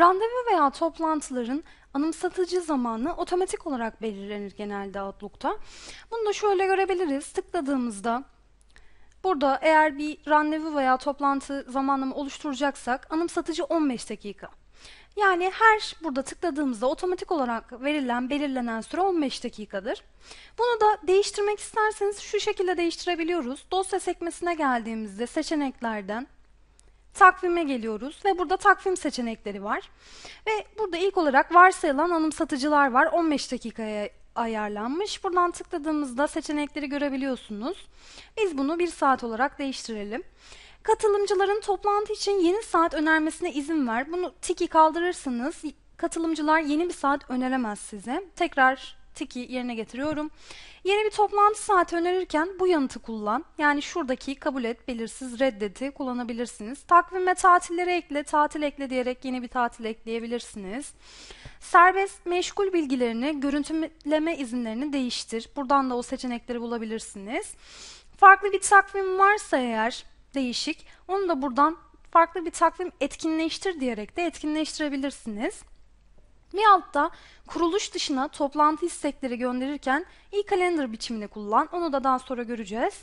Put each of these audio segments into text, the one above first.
Randevu veya toplantıların anımsatıcı zamanı otomatik olarak belirlenir genelde Outlook'ta. Bunu da şöyle görebiliriz. Tıkladığımızda burada eğer bir randevu veya toplantı zamanlama oluşturacaksak anımsatıcı 15 dakika. Yani her burada tıkladığımızda otomatik olarak verilen, belirlenen süre 15 dakikadır. Bunu da değiştirmek isterseniz şu şekilde değiştirebiliyoruz. Dosya sekmesine geldiğimizde seçeneklerden takvime geliyoruz ve burada takvim seçenekleri var. Ve burada ilk olarak varsayılan anımsatıcılar var. 15 dakikaya ayarlanmış. Buradan tıkladığımızda seçenekleri görebiliyorsunuz. Biz bunu 1 saat olarak değiştirelim. Katılımcıların toplantı için yeni saat önermesine izin ver. Bunu tiki kaldırırsanız katılımcılar yeni bir saat öneremez size. Tekrar tiki yerine getiriyorum. Yeni bir toplantı saati önerirken bu yanıtı kullan. Yani şuradaki kabul et, belirsiz, reddeti kullanabilirsiniz. Takvime tatilleri ekle, tatil ekle diyerek yeni bir tatil ekleyebilirsiniz. Serbest meşgul bilgilerini, görüntüleme izinlerini değiştir. Buradan da o seçenekleri bulabilirsiniz. Farklı bir takvim varsa eğer değişik onu da buradan farklı bir takvim etkinleştir diyerek de etkinleştirebilirsiniz. MİAD'da kuruluş dışına toplantı istekleri gönderirken e kalender biçimini kullan, onu da daha sonra göreceğiz.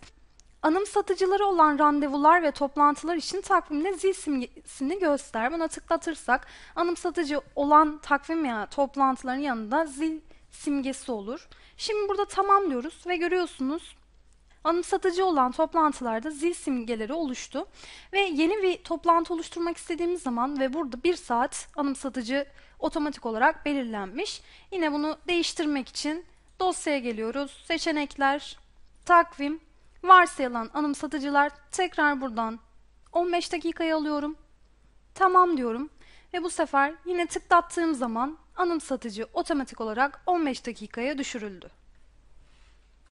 Anım satıcıları olan randevular ve toplantılar için takvimde zil simgesini göster. Buna tıklatırsak anım satıcı olan takvim ya toplantıların yanında zil simgesi olur. Şimdi burada tamam diyoruz ve görüyorsunuz anımsatıcı olan toplantılarda zil simgeleri oluştu. Ve yeni bir toplantı oluşturmak istediğimiz zaman ve burada bir saat anımsatıcı otomatik olarak belirlenmiş. Yine bunu değiştirmek için dosyaya geliyoruz. Seçenekler, takvim, varsayılan anımsatıcılar tekrar buradan 15 dakikayı alıyorum. Tamam diyorum ve bu sefer yine tıklattığım zaman anımsatıcı otomatik olarak 15 dakikaya düşürüldü.